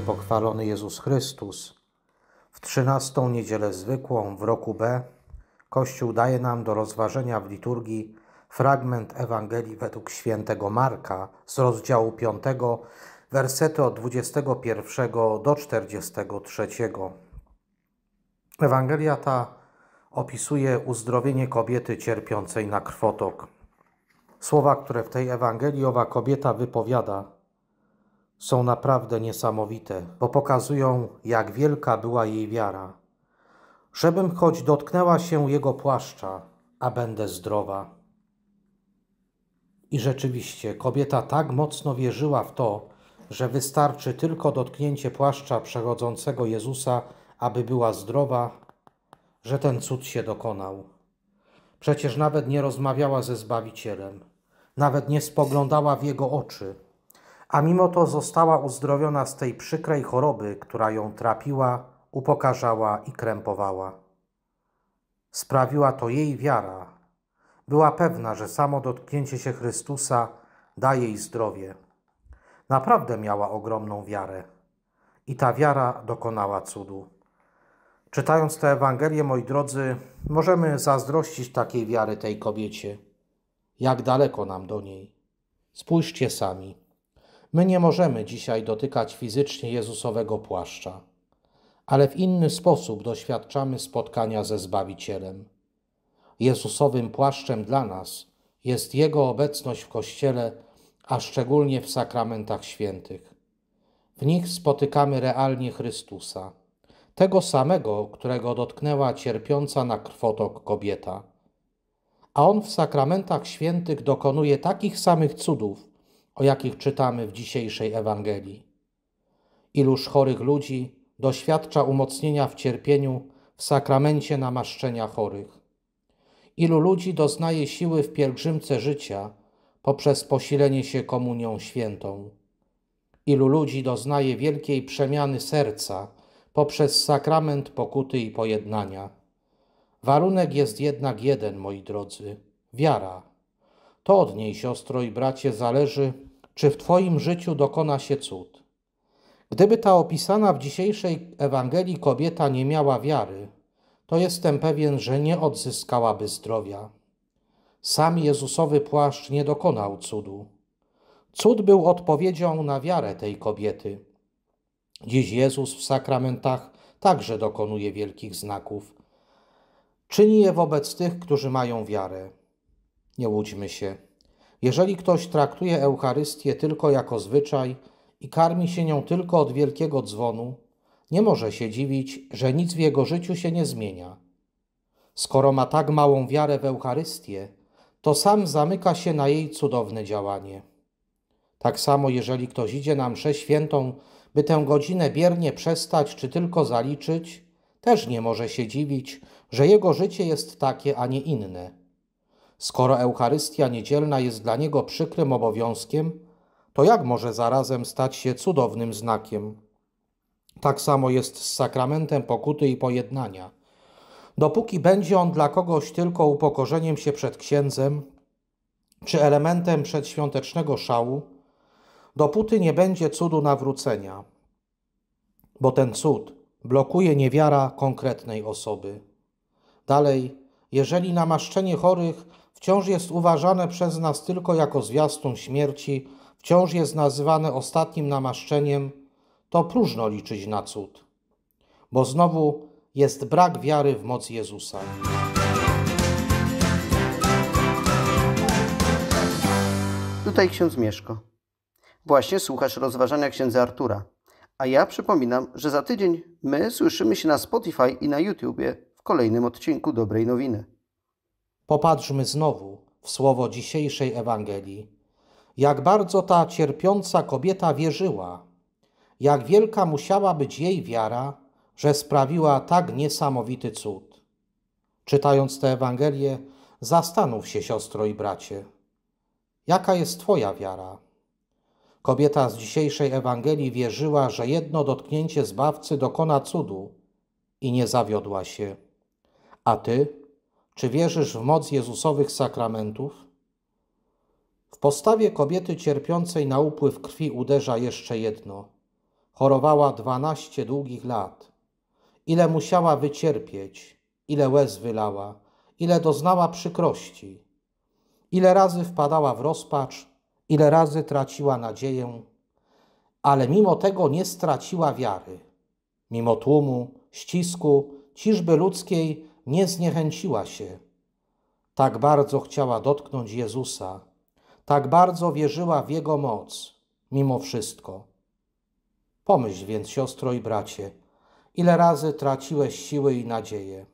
będzie pochwalony Jezus Chrystus. W trzynastą niedzielę zwykłą w roku B Kościół daje nam do rozważenia w liturgii fragment Ewangelii według świętego Marka z rozdziału 5, wersety od 21 do 43. Ewangelia ta opisuje uzdrowienie kobiety cierpiącej na krwotok. Słowa, które w tej Ewangelii owa kobieta wypowiada – są naprawdę niesamowite, bo pokazują, jak wielka była jej wiara. Żebym choć dotknęła się jego płaszcza, a będę zdrowa. I rzeczywiście kobieta tak mocno wierzyła w to, że wystarczy tylko dotknięcie płaszcza przechodzącego Jezusa, aby była zdrowa, że ten cud się dokonał. Przecież nawet nie rozmawiała ze Zbawicielem, nawet nie spoglądała w jego oczy a mimo to została uzdrowiona z tej przykrej choroby, która ją trapiła, upokarzała i krępowała. Sprawiła to jej wiara. Była pewna, że samo dotknięcie się Chrystusa da jej zdrowie. Naprawdę miała ogromną wiarę. I ta wiara dokonała cudu. Czytając tę Ewangelię, moi drodzy, możemy zazdrościć takiej wiary tej kobiecie. Jak daleko nam do niej. Spójrzcie sami. My nie możemy dzisiaj dotykać fizycznie Jezusowego płaszcza, ale w inny sposób doświadczamy spotkania ze Zbawicielem. Jezusowym płaszczem dla nas jest Jego obecność w Kościele, a szczególnie w sakramentach świętych. W nich spotykamy realnie Chrystusa, tego samego, którego dotknęła cierpiąca na krwotok kobieta. A On w sakramentach świętych dokonuje takich samych cudów, o jakich czytamy w dzisiejszej Ewangelii. Iluż chorych ludzi doświadcza umocnienia w cierpieniu w sakramencie namaszczenia chorych. Ilu ludzi doznaje siły w pielgrzymce życia poprzez posilenie się komunią świętą. Ilu ludzi doznaje wielkiej przemiany serca poprzez sakrament pokuty i pojednania. Warunek jest jednak jeden, moi drodzy wiara. To od niej, siostro i bracie, zależy, czy w Twoim życiu dokona się cud. Gdyby ta opisana w dzisiejszej Ewangelii kobieta nie miała wiary, to jestem pewien, że nie odzyskałaby zdrowia. Sam Jezusowy płaszcz nie dokonał cudu. Cud był odpowiedzią na wiarę tej kobiety. Dziś Jezus w sakramentach także dokonuje wielkich znaków. Czyni je wobec tych, którzy mają wiarę. Nie łudźmy się. Jeżeli ktoś traktuje Eucharystię tylko jako zwyczaj i karmi się nią tylko od wielkiego dzwonu, nie może się dziwić, że nic w jego życiu się nie zmienia. Skoro ma tak małą wiarę w Eucharystię, to sam zamyka się na jej cudowne działanie. Tak samo, jeżeli ktoś idzie na mszę świętą, by tę godzinę biernie przestać czy tylko zaliczyć, też nie może się dziwić, że jego życie jest takie, a nie inne. Skoro Eucharystia niedzielna jest dla niego przykrym obowiązkiem, to jak może zarazem stać się cudownym znakiem? Tak samo jest z sakramentem pokuty i pojednania. Dopóki będzie on dla kogoś tylko upokorzeniem się przed księdzem, czy elementem przedświątecznego szału, dopóty nie będzie cudu nawrócenia, bo ten cud blokuje niewiara konkretnej osoby. Dalej jeżeli namaszczenie chorych wciąż jest uważane przez nas tylko jako zwiastun śmierci, wciąż jest nazywane ostatnim namaszczeniem, to próżno liczyć na cud, bo znowu jest brak wiary w moc Jezusa. Tutaj ksiądz Mieszko. Właśnie słuchasz rozważania księdza Artura. A ja przypominam, że za tydzień my słyszymy się na Spotify i na YouTubie kolejnym odcinku Dobrej Nowiny. Popatrzmy znowu w słowo dzisiejszej Ewangelii. Jak bardzo ta cierpiąca kobieta wierzyła, jak wielka musiała być jej wiara, że sprawiła tak niesamowity cud. Czytając tę Ewangelię, zastanów się, siostro i bracie, jaka jest Twoja wiara? Kobieta z dzisiejszej Ewangelii wierzyła, że jedno dotknięcie zbawcy dokona cudu i nie zawiodła się. A ty, czy wierzysz w moc Jezusowych sakramentów? W postawie kobiety cierpiącej na upływ krwi uderza jeszcze jedno. Chorowała dwanaście długich lat. Ile musiała wycierpieć, ile łez wylała, ile doznała przykrości, ile razy wpadała w rozpacz, ile razy traciła nadzieję, ale mimo tego nie straciła wiary. Mimo tłumu, ścisku, ciżby ludzkiej nie zniechęciła się. Tak bardzo chciała dotknąć Jezusa, tak bardzo wierzyła w Jego moc, mimo wszystko. Pomyśl więc, siostro i bracie, ile razy traciłeś siły i nadzieję,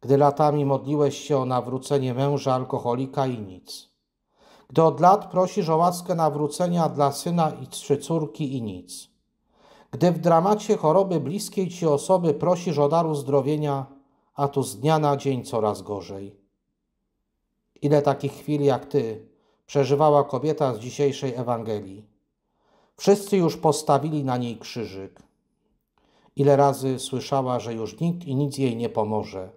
gdy latami modliłeś się o nawrócenie męża alkoholika i nic, gdy od lat prosisz o łaskę nawrócenia dla syna i trzy córki i nic, gdy w dramacie choroby bliskiej ci osoby prosisz o daru zdrowienia a tu z dnia na dzień coraz gorzej. Ile takich chwil jak ty przeżywała kobieta z dzisiejszej Ewangelii. Wszyscy już postawili na niej krzyżyk. Ile razy słyszała, że już nikt i nic jej nie pomoże,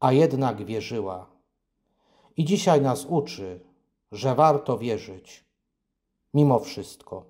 a jednak wierzyła. I dzisiaj nas uczy, że warto wierzyć, mimo wszystko.